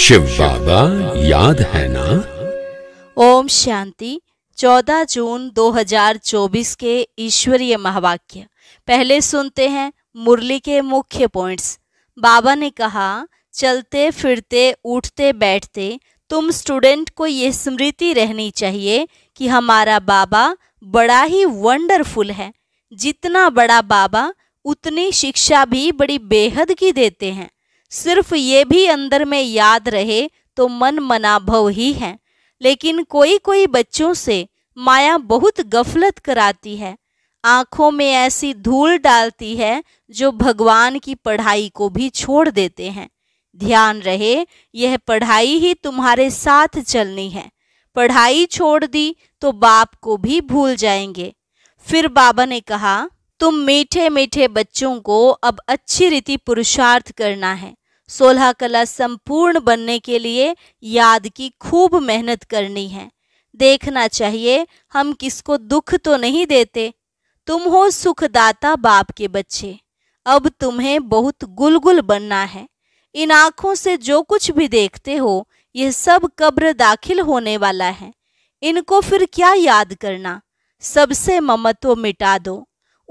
शिव बाबा याद है ना ओम शांति 14 जून 2024 के ईश्वरीय महावाक्य पहले सुनते हैं मुरली के मुख्य पॉइंट्स बाबा ने कहा चलते फिरते उठते बैठते तुम स्टूडेंट को ये स्मृति रहनी चाहिए कि हमारा बाबा बड़ा ही वंडरफुल है जितना बड़ा बाबा उतनी शिक्षा भी बड़ी बेहद की देते हैं सिर्फ ये भी अंदर में याद रहे तो मन मनाभव ही है लेकिन कोई कोई बच्चों से माया बहुत गफलत कराती है आंखों में ऐसी धूल डालती है जो भगवान की पढ़ाई को भी छोड़ देते हैं ध्यान रहे यह पढ़ाई ही तुम्हारे साथ चलनी है पढ़ाई छोड़ दी तो बाप को भी भूल जाएंगे फिर बाबा ने कहा तुम मीठे मीठे बच्चों को अब अच्छी रीति पुरुषार्थ करना है सोलह कला संपूर्ण बनने के लिए याद की खूब मेहनत करनी है देखना चाहिए हम किसको दुख तो नहीं देते तुम हो सुखदाता बाप के बच्चे अब तुम्हें बहुत गुलगुल बनना है इन आँखों से जो कुछ भी देखते हो यह सब कब्र दाखिल होने वाला है इनको फिर क्या याद करना सबसे ममत्व मिटा दो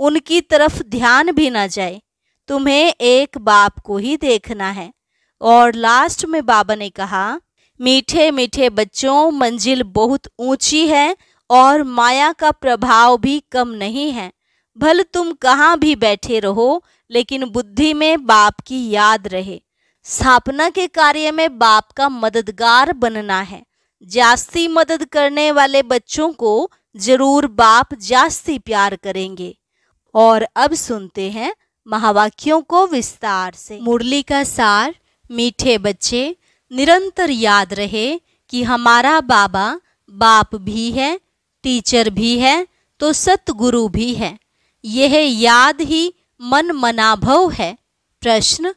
उनकी तरफ ध्यान भी ना जाए तुम्हें एक बाप को ही देखना है और लास्ट में बाबा ने कहा मीठे मीठे बच्चों मंजिल बहुत ऊंची है और माया का प्रभाव भी कम नहीं है भल तुम कहाँ भी बैठे रहो लेकिन बुद्धि में बाप की याद रहे स्थापना के कार्य में बाप का मददगार बनना है जास्ती मदद करने वाले बच्चों को जरूर बाप जास्ती प्यार करेंगे और अब सुनते हैं महावाक्यों को विस्तार से मुरली का सार मीठे बच्चे निरंतर याद रहे कि हमारा बाबा बाप भी है टीचर भी है तो सतगुरु भी है यह याद ही मन मनाभव है प्रश्न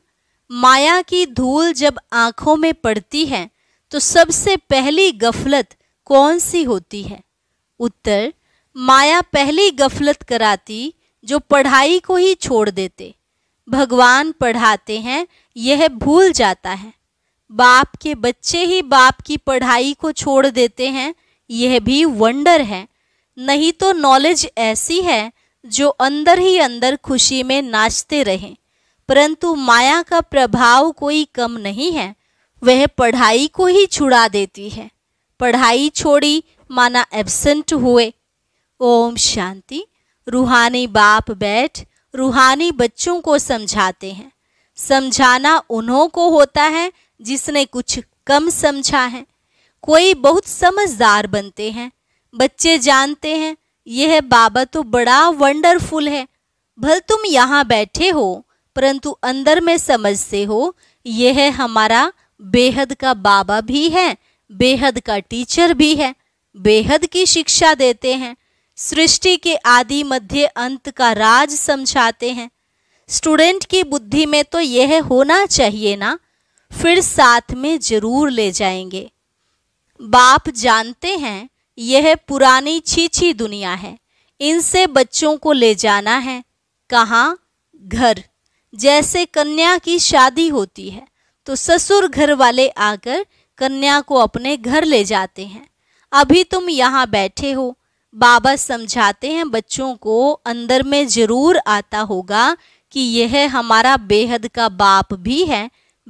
माया की धूल जब आँखों में पड़ती है तो सबसे पहली गफलत कौन सी होती है उत्तर माया पहली गफलत कराती जो पढ़ाई को ही छोड़ देते भगवान पढ़ाते हैं यह भूल जाता है बाप के बच्चे ही बाप की पढ़ाई को छोड़ देते हैं यह भी वंडर है नहीं तो नॉलेज ऐसी है जो अंदर ही अंदर खुशी में नाचते रहें परंतु माया का प्रभाव कोई कम नहीं है वह पढ़ाई को ही छुड़ा देती है पढ़ाई छोड़ी माना एब्सेंट हुए ओम शांति रूहानी बाप बैठ रूहानी बच्चों को समझाते हैं समझाना उन्हों को होता है जिसने कुछ कम समझा है कोई बहुत समझदार बनते हैं बच्चे जानते हैं यह बाबा तो बड़ा वंडरफुल है भल तुम यहाँ बैठे हो परंतु अंदर में समझते हो यह हमारा बेहद का बाबा भी है बेहद का टीचर भी है बेहद की शिक्षा देते हैं सृष्टि के आदि मध्य अंत का राज समझाते हैं स्टूडेंट की बुद्धि में तो यह होना चाहिए ना फिर साथ में जरूर ले जाएंगे बाप जानते हैं यह पुरानी छीछी दुनिया है इनसे बच्चों को ले जाना है कहाँ घर जैसे कन्या की शादी होती है तो ससुर घर वाले आकर कन्या को अपने घर ले जाते हैं अभी तुम यहाँ बैठे हो बाबा समझाते हैं बच्चों को अंदर में ज़रूर आता होगा कि यह हमारा बेहद का बाप भी है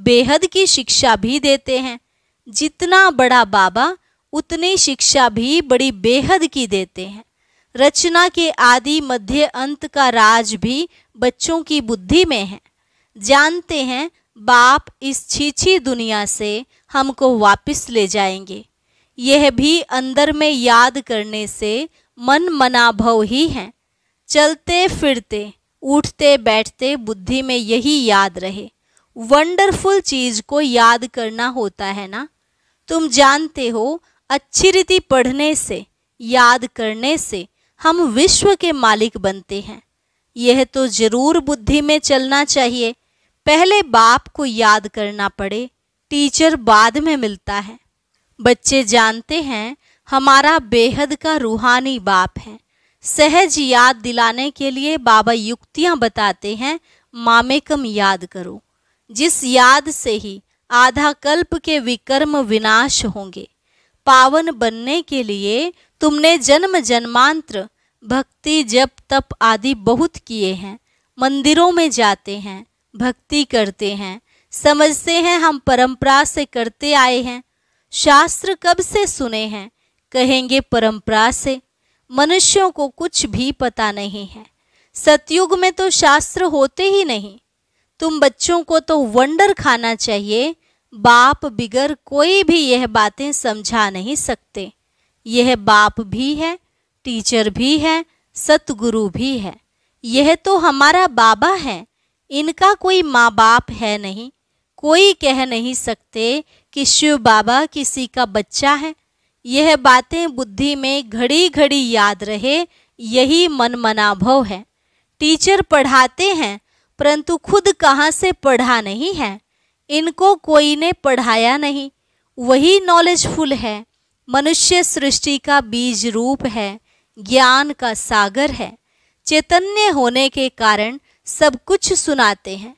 बेहद की शिक्षा भी देते हैं जितना बड़ा बाबा उतनी शिक्षा भी बड़ी बेहद की देते हैं रचना के आदि मध्य अंत का राज भी बच्चों की बुद्धि में है जानते हैं बाप इस छीछी दुनिया से हमको वापस ले जाएंगे यह भी अंदर में याद करने से मन मनाभव ही हैं चलते फिरते उठते बैठते बुद्धि में यही याद रहे वंडरफुल चीज़ को याद करना होता है ना तुम जानते हो अच्छी रीति पढ़ने से याद करने से हम विश्व के मालिक बनते हैं यह तो जरूर बुद्धि में चलना चाहिए पहले बाप को याद करना पड़े टीचर बाद में मिलता है बच्चे जानते हैं हमारा बेहद का रूहानी बाप है सहज याद दिलाने के लिए बाबा युक्तियां बताते हैं मामे कम याद करो जिस याद से ही आधा कल्प के विकर्म विनाश होंगे पावन बनने के लिए तुमने जन्म जन्मांतर भक्ति जप तप आदि बहुत किए हैं मंदिरों में जाते हैं भक्ति करते हैं समझते हैं हम परंपरा से करते आए हैं शास्त्र कब से सुने हैं कहेंगे परंपरा से मनुष्यों को कुछ भी पता नहीं है सतयुग में तो शास्त्र होते ही नहीं तुम बच्चों को तो वंडर खाना चाहिए बाप बिगर कोई भी यह बातें समझा नहीं सकते यह बाप भी है टीचर भी है सतगुरु भी है यह तो हमारा बाबा है इनका कोई माँ बाप है नहीं कोई कह नहीं सकते कि शिव बाबा किसी का बच्चा है यह बातें बुद्धि में घड़ी घड़ी याद रहे यही मन मनाभव है टीचर पढ़ाते हैं परंतु खुद कहाँ से पढ़ा नहीं है इनको कोई ने पढ़ाया नहीं वही नॉलेजफुल है मनुष्य सृष्टि का बीज रूप है ज्ञान का सागर है चैतन्य होने के कारण सब कुछ सुनाते हैं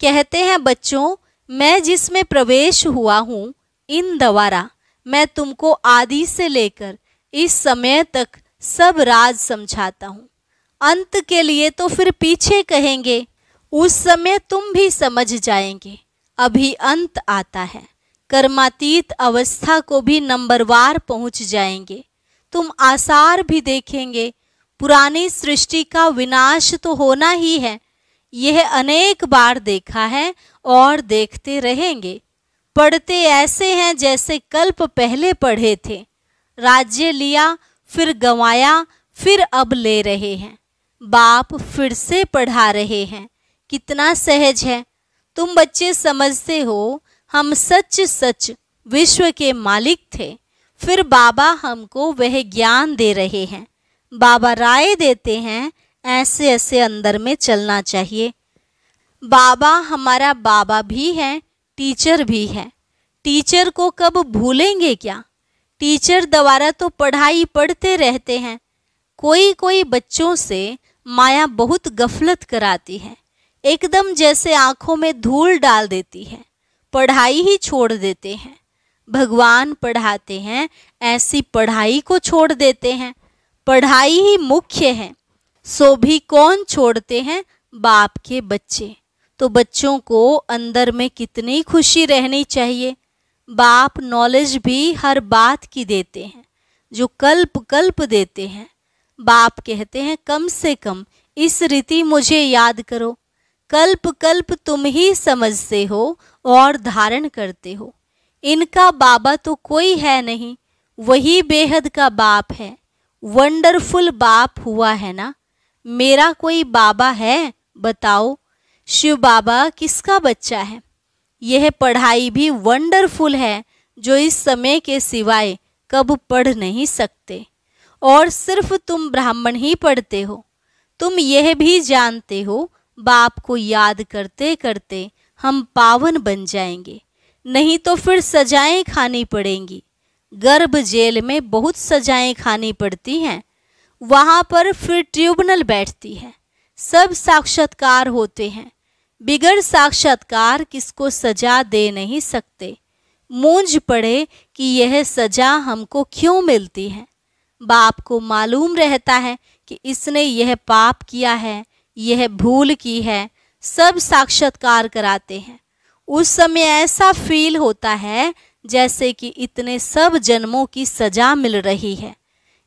कहते हैं बच्चों मैं जिसमें प्रवेश हुआ हूँ इन द्वारा मैं तुमको आदि से लेकर इस समय तक सब राज समझाता हूँ अंत के लिए तो फिर पीछे कहेंगे उस समय तुम भी समझ जाएंगे अभी अंत आता है कर्मातीत अवस्था को भी नंबरवार पहुंच जाएंगे तुम आसार भी देखेंगे पुरानी सृष्टि का विनाश तो होना ही है यह अनेक बार देखा है और देखते रहेंगे पढ़ते ऐसे हैं जैसे कल्प पहले पढ़े थे राज्य लिया फिर गंवाया फिर अब ले रहे हैं बाप फिर से पढ़ा रहे हैं कितना सहज है तुम बच्चे समझते हो हम सच सच विश्व के मालिक थे फिर बाबा हमको वह ज्ञान दे रहे हैं बाबा राय देते हैं ऐसे ऐसे अंदर में चलना चाहिए बाबा हमारा बाबा भी है टीचर भी है टीचर को कब भूलेंगे क्या टीचर द्वारा तो पढ़ाई पढ़ते रहते हैं कोई कोई बच्चों से माया बहुत गफलत कराती है एकदम जैसे आंखों में धूल डाल देती है पढ़ाई ही छोड़ देते हैं भगवान पढ़ाते हैं ऐसी पढ़ाई को छोड़ देते हैं पढ़ाई ही मुख्य है सो भी कौन छोड़ते हैं बाप के बच्चे तो बच्चों को अंदर में कितनी खुशी रहनी चाहिए बाप नॉलेज भी हर बात की देते हैं जो कल्प कल्प देते हैं बाप कहते हैं कम से कम इस रीति मुझे याद करो कल्प कल्प तुम ही समझते हो और धारण करते हो इनका बाबा तो कोई है नहीं वही बेहद का बाप है वंडरफुल बाप हुआ है ना मेरा कोई बाबा है बताओ शिव बाबा किसका बच्चा है यह पढ़ाई भी वंडरफुल है जो इस समय के सिवाय कब पढ़ नहीं सकते और सिर्फ तुम ब्राह्मण ही पढ़ते हो तुम यह भी जानते हो बाप को याद करते करते हम पावन बन जाएंगे नहीं तो फिर सजाएं खानी पड़ेंगी गर्भ जेल में बहुत सजाएं खानी पड़ती हैं वहाँ पर फिर ट्रिब्यूनल बैठती है सब साक्षात्कार होते हैं बिगड़ साक्षात्कार किसको सजा दे नहीं सकते मूंज पड़े कि यह सजा हमको क्यों मिलती है बाप को मालूम रहता है कि इसने यह पाप किया है यह भूल की है सब साक्षात्कार कराते हैं उस समय ऐसा फील होता है जैसे कि इतने सब जन्मों की सजा मिल रही है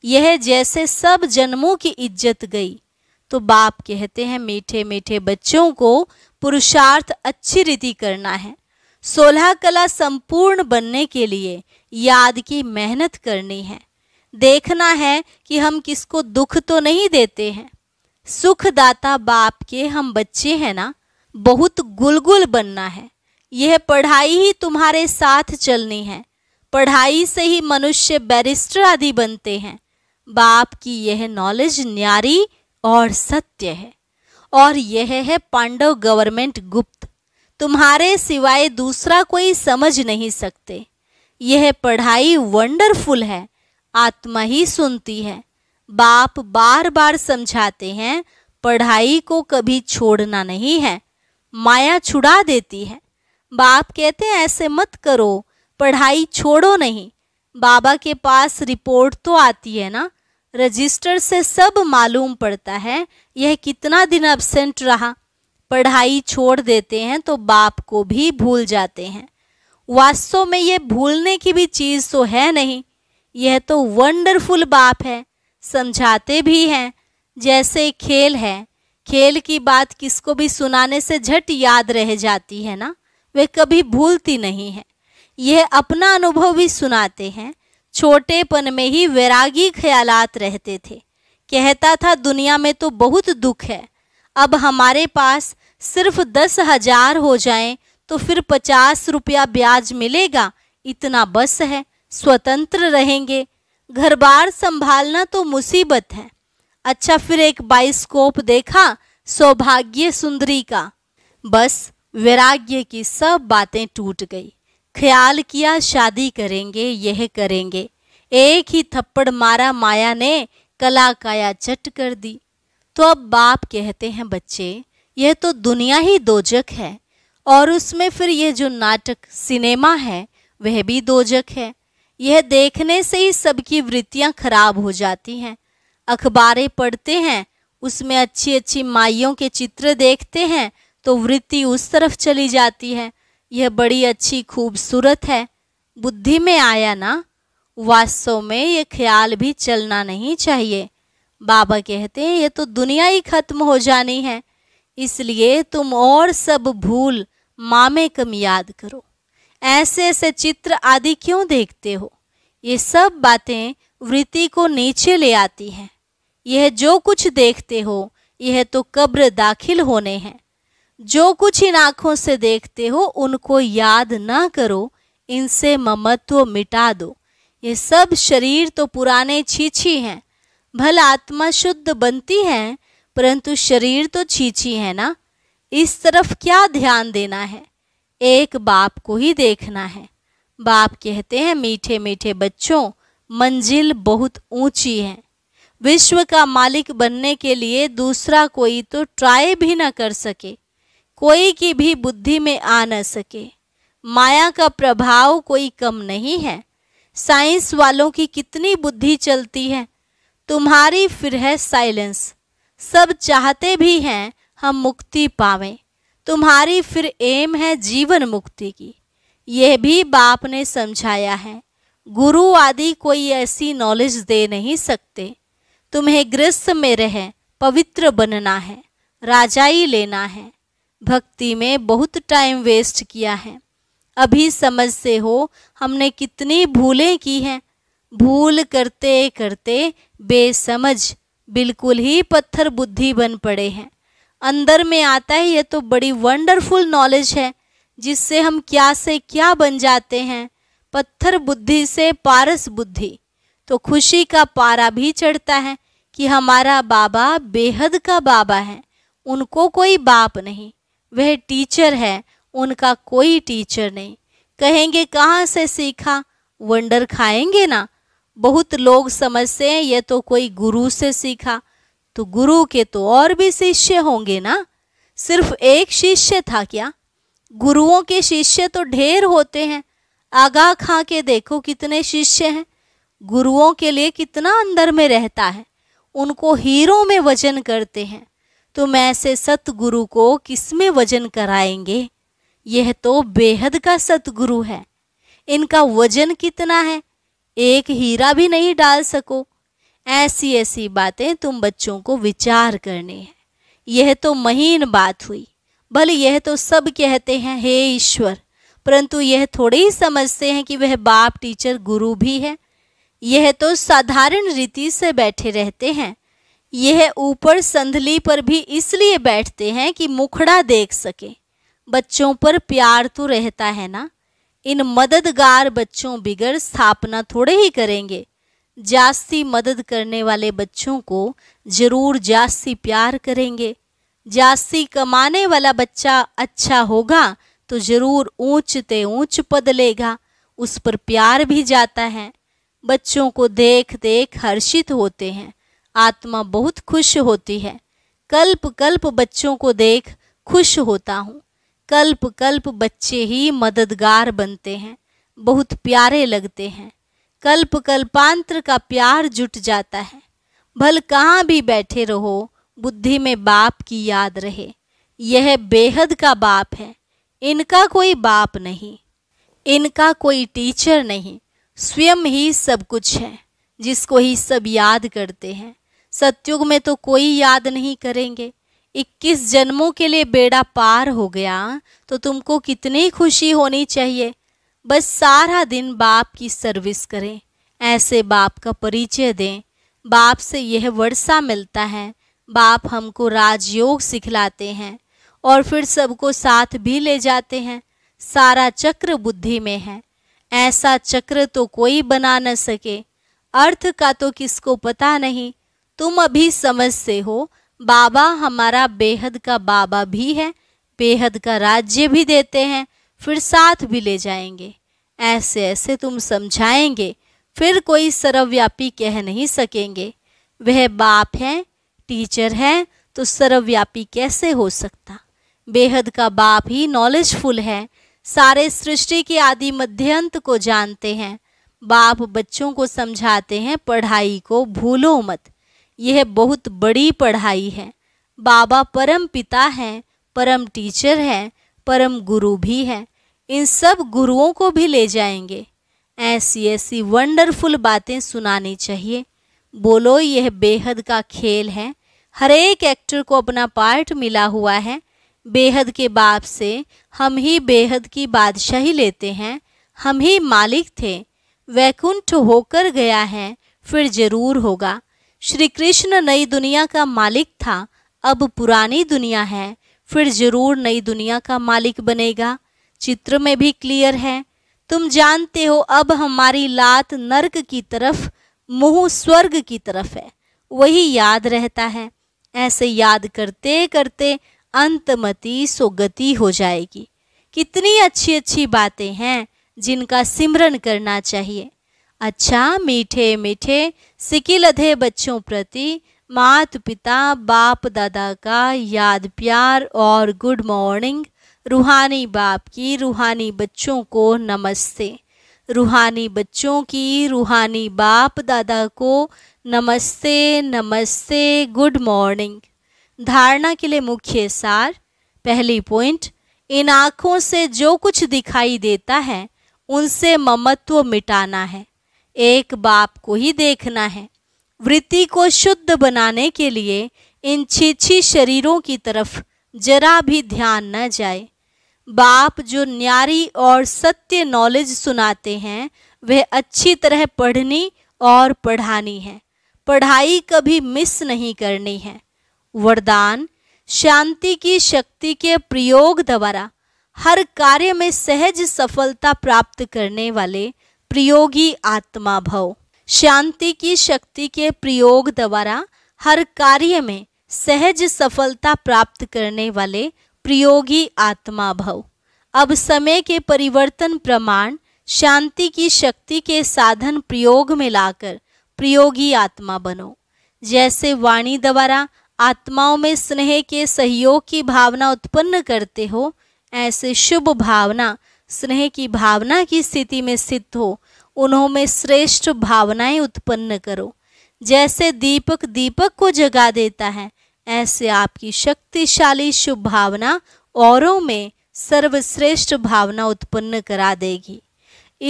यह जैसे सब जन्मों की इज्जत गई तो बाप कहते हैं मीठे मीठे बच्चों को पुरुषार्थ अच्छी रीति करना है सोलह कला संपूर्ण बनने के लिए याद की मेहनत करनी है देखना है कि हम किसको दुख तो नहीं देते हैं सुखदाता बाप के हम बच्चे हैं ना बहुत गुलगुल बनना है यह पढ़ाई ही तुम्हारे साथ चलनी है पढ़ाई से ही मनुष्य बैरिस्टर आदि बनते हैं बाप की यह नॉलेज न्यारी और सत्य है और यह है पांडव गवर्नमेंट गुप्त तुम्हारे सिवाय दूसरा कोई समझ नहीं सकते यह पढ़ाई वंडरफुल है आत्मा ही सुनती है बाप बार बार समझाते हैं पढ़ाई को कभी छोड़ना नहीं है माया छुड़ा देती है बाप कहते हैं ऐसे मत करो पढ़ाई छोड़ो नहीं बाबा के पास रिपोर्ट तो आती है ना रजिस्टर से सब मालूम पड़ता है यह कितना दिन एबसेंट रहा पढ़ाई छोड़ देते हैं तो बाप को भी भूल जाते हैं वास्तव में यह भूलने की भी चीज़ तो है नहीं यह तो वंडरफुल बाप है समझाते भी हैं जैसे खेल है खेल की बात किसको भी सुनाने से झट याद रह जाती है ना वे कभी भूलती नहीं है यह अपना अनुभव भी सुनाते हैं छोटेपन में ही वैरागी ख्यालात रहते थे कहता था दुनिया में तो बहुत दुख है अब हमारे पास सिर्फ दस हजार हो जाए तो फिर पचास रुपया ब्याज मिलेगा इतना बस है स्वतंत्र रहेंगे घर बार संभालना तो मुसीबत है अच्छा फिर एक बाइस्कोप देखा सौभाग्य सुंदरी का बस वैराग्य की सब बातें टूट गई ख्याल किया शादी करेंगे यह करेंगे एक ही थप्पड़ मारा माया ने कला काया चट कर दी तो अब बाप कहते हैं बच्चे यह तो दुनिया ही दोजक है और उसमें फिर यह जो नाटक सिनेमा है वह भी दोजक है यह देखने से ही सबकी वृत्तियां खराब हो जाती हैं अखबारें पढ़ते हैं उसमें अच्छी अच्छी माइयों के चित्र देखते हैं तो वृत्ति उस तरफ चली जाती है यह बड़ी अच्छी खूबसूरत है बुद्धि में आया ना वास्तव में ये ख्याल भी चलना नहीं चाहिए बाबा कहते हैं ये तो दुनिया ही खत्म हो जानी है इसलिए तुम और सब भूल मामे कम याद करो ऐसे ऐसे चित्र आदि क्यों देखते हो ये सब बातें वृत्ति को नीचे ले आती हैं यह जो कुछ देखते हो यह तो कब्र दाखिल होने हैं जो कुछ इन आँखों से देखते हो उनको याद ना करो इनसे ममत्व मिटा दो ये सब शरीर तो पुराने छीछी हैं भल आत्मा शुद्ध बनती है परंतु शरीर तो छीछी है ना इस तरफ क्या ध्यान देना है एक बाप को ही देखना है बाप कहते हैं मीठे मीठे बच्चों मंजिल बहुत ऊंची है विश्व का मालिक बनने के लिए दूसरा कोई तो ट्राई भी ना कर सके कोई की भी बुद्धि में आ न सके माया का प्रभाव कोई कम नहीं है साइंस वालों की कितनी बुद्धि चलती है तुम्हारी फिर है साइलेंस सब चाहते भी हैं हम मुक्ति पावें तुम्हारी फिर एम है जीवन मुक्ति की यह भी बाप ने समझाया है गुरु आदि कोई ऐसी नॉलेज दे नहीं सकते तुम्हें गृहस्थ में रह पवित्र बनना है राजाई लेना है भक्ति में बहुत टाइम वेस्ट किया है अभी समझ से हो हमने कितनी भूलें की हैं भूल करते करते बेसमझ बिल्कुल ही पत्थर बुद्धि बन पड़े हैं अंदर में आता है ये तो बड़ी वंडरफुल नॉलेज है जिससे हम क्या से क्या बन जाते हैं पत्थर बुद्धि से पारस बुद्धि तो खुशी का पारा भी चढ़ता है कि हमारा बाबा बेहद का बाबा है उनको कोई बाप नहीं वह टीचर है उनका कोई टीचर नहीं कहेंगे कहाँ से सीखा वंडर खाएंगे ना बहुत लोग समझते हैं ये तो कोई गुरु से सीखा तो गुरु के तो और भी शिष्य होंगे ना सिर्फ एक शिष्य था क्या गुरुओं के शिष्य तो ढेर होते हैं आगा खा के देखो कितने शिष्य हैं गुरुओं के लिए कितना अंदर में रहता है उनको हीरो में वजन करते हैं तुम ऐसे सतगुरु को किसमें वजन कराएंगे यह तो बेहद का सतगुरु है इनका वजन कितना है एक हीरा भी नहीं डाल सको ऐसी ऐसी बातें तुम बच्चों को विचार करने हैं यह तो महीन बात हुई भले यह तो सब कहते हैं हे ईश्वर परंतु यह थोड़े ही समझते हैं कि वह बाप टीचर गुरु भी है यह तो साधारण रीति से बैठे रहते हैं यह ऊपर संधली पर भी इसलिए बैठते हैं कि मुखड़ा देख सके बच्चों पर प्यार तो रहता है ना इन मददगार बच्चों बिगर स्थापना थोड़े ही करेंगे जास्ती मदद करने वाले बच्चों को जरूर जास्ती प्यार करेंगे जास्ती कमाने वाला बच्चा अच्छा होगा तो जरूर ऊंचते ऊंच पद लेगा उस पर प्यार भी जाता है बच्चों को देख देख हर्षित होते हैं आत्मा बहुत खुश होती है कल्प कल्प बच्चों को देख खुश होता हूँ कल्प कल्प बच्चे ही मददगार बनते हैं बहुत प्यारे लगते हैं कल्प कल्पांतर का प्यार जुट जाता है भल कहाँ भी बैठे रहो बुद्धि में बाप की याद रहे यह बेहद का बाप है इनका कोई बाप नहीं इनका कोई टीचर नहीं स्वयं ही सब कुछ है जिसको ही सब याद करते हैं सत्युग में तो कोई याद नहीं करेंगे इक्कीस जन्मों के लिए बेड़ा पार हो गया तो तुमको कितनी खुशी होनी चाहिए बस सारा दिन बाप की सर्विस करें ऐसे बाप का परिचय दें बाप से यह वर्षा मिलता है बाप हमको राजयोग सिखलाते हैं और फिर सबको साथ भी ले जाते हैं सारा चक्र बुद्धि में है ऐसा चक्र तो कोई बना न सके अर्थ का तो किसको पता नहीं तुम अभी समझ से हो बाबा हमारा बेहद का बाबा भी है बेहद का राज्य भी देते हैं फिर साथ भी ले जाएंगे ऐसे ऐसे तुम समझाएंगे फिर कोई सर्वव्यापी कह नहीं सकेंगे वह बाप है टीचर है तो सर्वव्यापी कैसे हो सकता बेहद का बाप ही नॉलेजफुल है सारे सृष्टि के आदि मध्यंत को जानते हैं बाप बच्चों को समझाते हैं पढ़ाई को भूलो मत यह बहुत बड़ी पढ़ाई है बाबा परम पिता हैं परम टीचर हैं परम गुरु भी हैं इन सब गुरुओं को भी ले जाएंगे ऐसी ऐसी वंडरफुल बातें सुनानी चाहिए बोलो यह बेहद का खेल है हर एक एक्टर को अपना पार्ट मिला हुआ है बेहद के बाप से हम ही बेहद की बादशाही लेते हैं हम ही मालिक थे वैकुंठ होकर गया है फिर जरूर होगा श्री कृष्ण नई दुनिया का मालिक था अब पुरानी दुनिया है फिर जरूर नई दुनिया का मालिक बनेगा चित्र में भी क्लियर है तुम जानते हो अब हमारी लात नर्क की तरफ मुंह स्वर्ग की तरफ है वही याद रहता है ऐसे याद करते करते अंतमति सोगति हो जाएगी कितनी अच्छी अच्छी बातें हैं जिनका सिमरन करना चाहिए अच्छा मीठे मीठे अधे बच्चों प्रति मात पिता बाप दादा का याद प्यार और गुड मॉर्निंग रूहानी बाप की रूहानी बच्चों को नमस्ते रूहानी बच्चों की रूहानी बाप दादा को नमस्ते नमस्ते गुड मॉर्निंग धारणा के लिए मुख्य सार पहली पॉइंट इन आँखों से जो कुछ दिखाई देता है उनसे ममत्व मिटाना है एक बाप को ही देखना है वृत्ति को शुद्ध बनाने के लिए इन छिछी शरीरों की तरफ जरा भी ध्यान न जाए बाप जो न्यारी और सत्य नॉलेज सुनाते हैं वह अच्छी तरह पढ़नी और पढ़ानी है पढ़ाई कभी मिस नहीं करनी है वरदान शांति की शक्ति के प्रयोग द्वारा हर कार्य में सहज सफलता प्राप्त करने वाले प्रयोगी आत्मा भव शांति की शक्ति के प्रयोग द्वारा हर कार्य में सहज सफलता प्राप्त करने वाले प्रयोगी आत्मा भव अब समय के परिवर्तन प्रमाण शांति की शक्ति के साधन प्रयोग में लाकर प्रयोगी आत्मा बनो जैसे वाणी द्वारा आत्माओं में स्नेह के सहयोग की भावना उत्पन्न करते हो ऐसे शुभ भावना स्नेह की भावना की स्थिति में सिद्ध हो उन्हों में श्रेष्ठ भावनाएं उत्पन्न करो जैसे दीपक दीपक को जगा देता है ऐसे आपकी शक्तिशाली शुभ भावना औरों में सर्वश्रेष्ठ भावना उत्पन्न करा देगी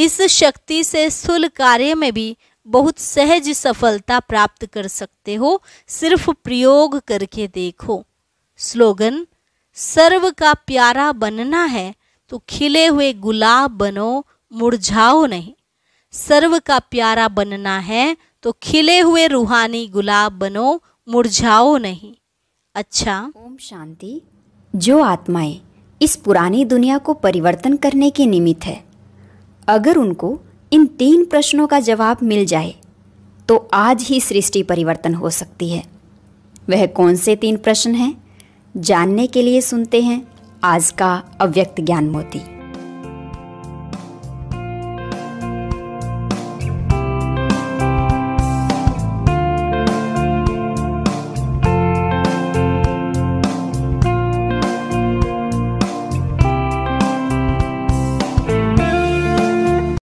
इस शक्ति से सुल कार्य में भी बहुत सहज सफलता प्राप्त कर सकते हो सिर्फ प्रयोग करके देखो स्लोगन सर्व का प्यारा बनना है तो खिले हुए गुलाब बनो मुरझाओ नहीं सर्व का प्यारा बनना है तो खिले हुए रूहानी गुलाब बनो मुरझाओ नहीं अच्छा ओम शांति जो आत्माएं इस पुरानी दुनिया को परिवर्तन करने के निमित्त है अगर उनको इन तीन प्रश्नों का जवाब मिल जाए तो आज ही सृष्टि परिवर्तन हो सकती है वह कौन से तीन प्रश्न हैं जानने के लिए सुनते हैं आज का अव्यक्त ज्ञान मोती